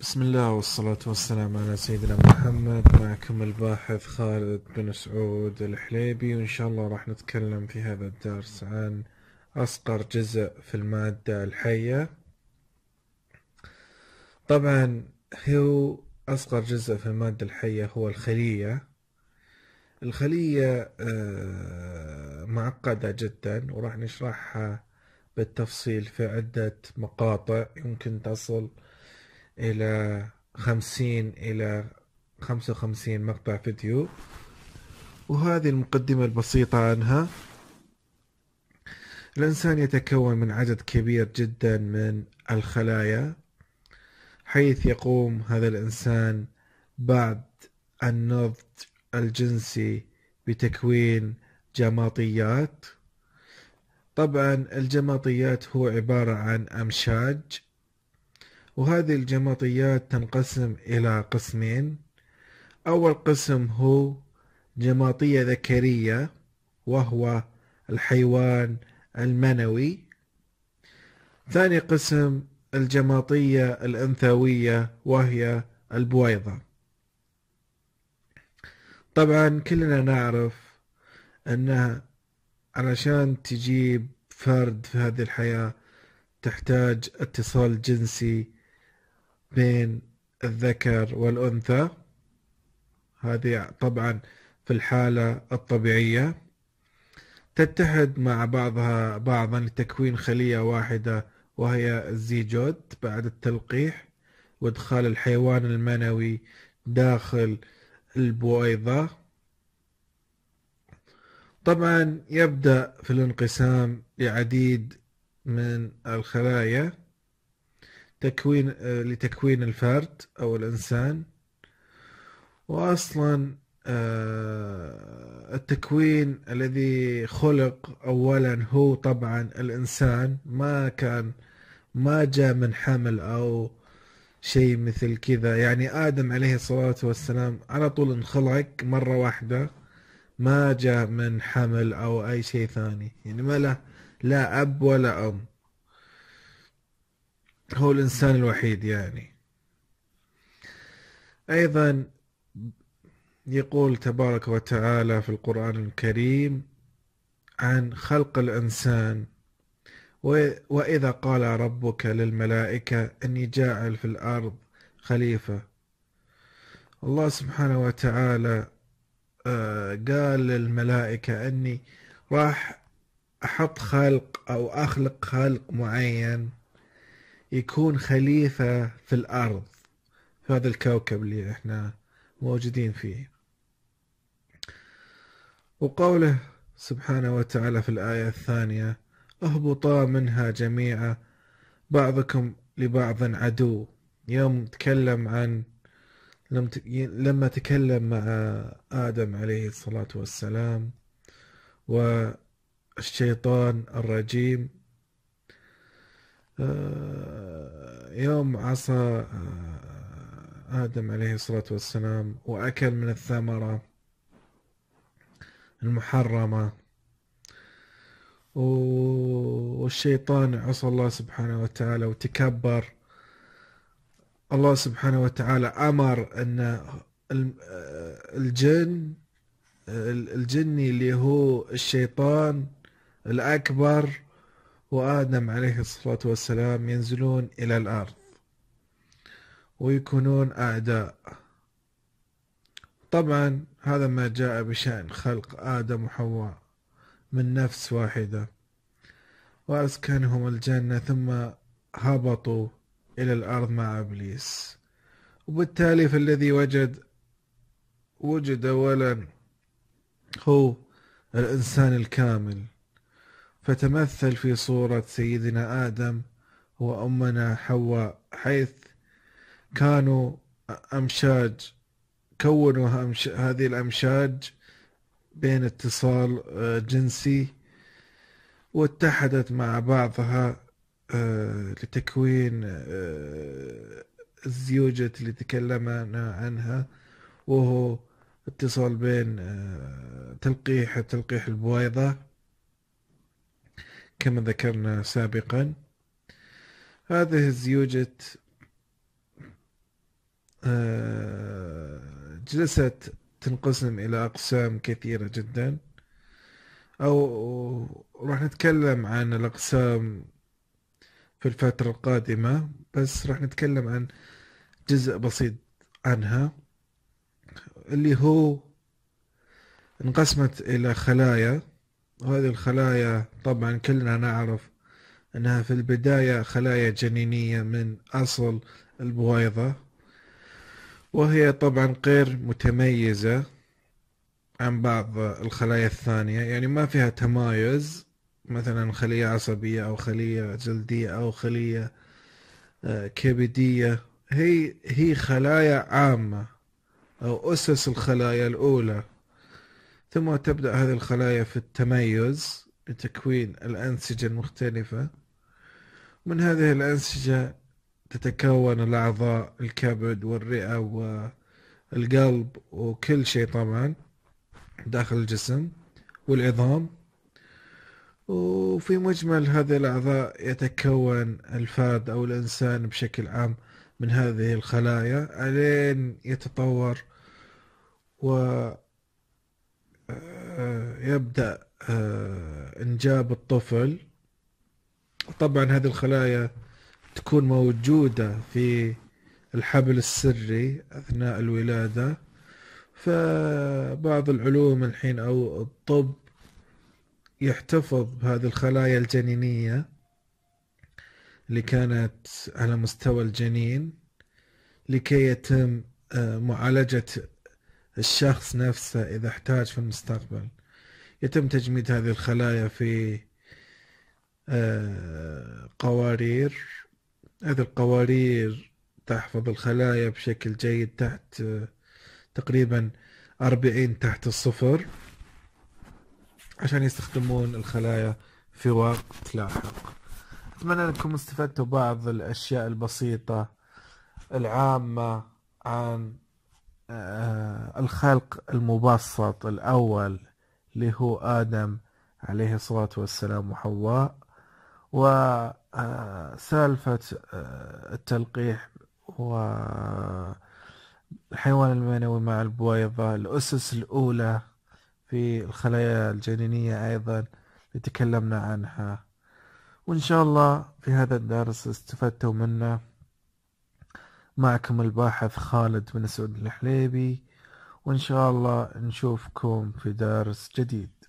بسم الله والصلاة والسلام على سيدنا محمد معكم الباحث خالد بن سعود الحليبي وإن شاء الله راح نتكلم في هذا الدرس عن أصغر جزء في المادة الحية طبعا هو أصغر جزء في المادة الحية هو الخلية الخلية آه، معقدة جدا وراح نشرحها بالتفصيل في عدة مقاطع يمكن تصل إلى خمسين إلى خمسة وخمسين مقطع فيديو وهذه المقدمة البسيطة عنها الإنسان يتكون من عدد كبير جدا من الخلايا حيث يقوم هذا الإنسان بعد النضج الجنسي بتكوين جماطيات طبعا الجماطيات هو عبارة عن أمشاج وهذه الجماطيات تنقسم إلى قسمين أول قسم هو جماطية ذكرية وهو الحيوان المنوي ثاني قسم الجماطية الأنثوية وهي البويضة طبعا كلنا نعرف أنها علشان تجيب فرد في هذه الحياة تحتاج اتصال جنسي بين الذكر والأنثى هذه طبعا في الحالة الطبيعية تتحد مع بعضها بعضا لتكوين خلية واحدة وهي الزيجوت بعد التلقيح وادخال الحيوان المنوي داخل البويضة طبعا يبدأ في الانقسام لعديد من الخلايا تكوين آه، لتكوين الفرد أو الإنسان وأصلا آه، التكوين الذي خلق أولا هو طبعا الإنسان ما كان ما جاء من حمل أو شيء مثل كذا يعني آدم عليه الصلاة والسلام على طول انخلق مرة واحدة ما جاء من حمل أو أي شيء ثاني يعني ما له لا أب ولا أم هو الإنسان الوحيد يعني أيضا يقول تبارك وتعالى في القرآن الكريم عن خلق الإنسان وإذا قال ربك للملائكة إني جاعل في الأرض خليفة الله سبحانه وتعالى آه، قال للملائكة إني راح أحط خلق أو أخلق خلق معين يكون خليفة في الأرض في هذا الكوكب اللي احنا موجودين فيه وقوله سبحانه وتعالى في الآية الثانية اهبطا منها جميعا بعضكم لبعض عدو يوم تكلم عن لما تكلم مع آدم عليه الصلاة والسلام والشيطان الرجيم آه، يوم عصى آه، آدم عليه الصلاة والسلام وأكل من الثمرة المحرمة والشيطان عصى الله سبحانه وتعالى وتكبر الله سبحانه وتعالى أمر أن آه، الجن الجني اللي هو الشيطان الأكبر وآدم عليه الصلاة والسلام ينزلون إلى الأرض ويكونون أعداء طبعا هذا ما جاء بشأن خلق آدم وحواء من نفس واحدة وأسكنهم الجنة ثم هبطوا إلى الأرض مع إبليس وبالتالي فالذي وجد وجد أولا هو الإنسان الكامل فتمثل في صورة سيدنا آدم وأمنا حواء حيث كانوا أمشاج كونوا همش... هذه الأمشاج بين اتصال آه، جنسي واتحدت مع بعضها آه، لتكوين آه، الزيوجة اللي تكلمنا عنها وهو اتصال بين تلقيح تلقيح البويضة كما ذكرنا سابقا هذه الزيوجة آه، جلست تنقسم إلى أقسام كثيرة جدا أو راح نتكلم عن الأقسام في الفترة القادمة بس راح نتكلم عن جزء بسيط عنها اللي هو انقسمت إلى خلايا وهذه الخلايا طبعا كلنا نعرف انها في البداية خلايا جنينية من اصل البويضة وهي طبعا غير متميزة عن بعض الخلايا الثانية يعني ما فيها تمايز مثلا خلية عصبية أو خلية جلدية أو خلية آه، كبدية هي هي خلايا عامة أو أسس الخلايا الأولى ثم تبدأ هذه الخلايا في التميز لتكوين الأنسجة المختلفة من هذه الأنسجة تتكون الأعضاء الكبد والرئة والقلب وكل شيء طبعا داخل الجسم والعظام وفي مجمل هذه الأعضاء يتكون الفرد أو الإنسان بشكل عام من هذه الخلايا ألين يتطور و آه، يبدأ آه، إنجاب الطفل طبعا هذه الخلايا تكون موجودة في الحبل السري أثناء الولادة فبعض العلوم الحين أو الطب يحتفظ بهذه الخلايا الجنينية اللي كانت على مستوى الجنين لكي يتم آه، معالجة الشخص نفسه إذا احتاج في المستقبل يتم تجميد هذه الخلايا في آه، قوارير هذه القوارير تحفظ الخلايا بشكل جيد تحت آه، تقريبا أربعين تحت الصفر عشان يستخدمون الخلايا في وقت لاحق أتمنى أنكم استفدتوا بعض الأشياء البسيطة العامة عن آه، الخلق المبسط الأول اللي هو آدم عليه الصلاة والسلام وحواء وسالفة آه، آه، التلقيح والحيوان المنوي مع البويضة الأسس الأولى في الخلايا الجنينية أيضا اللي تكلمنا عنها وإن شاء الله في هذا الدرس استفدتوا منه معكم الباحث خالد بن سعود الحليبي وإن شاء الله نشوفكم في درس جديد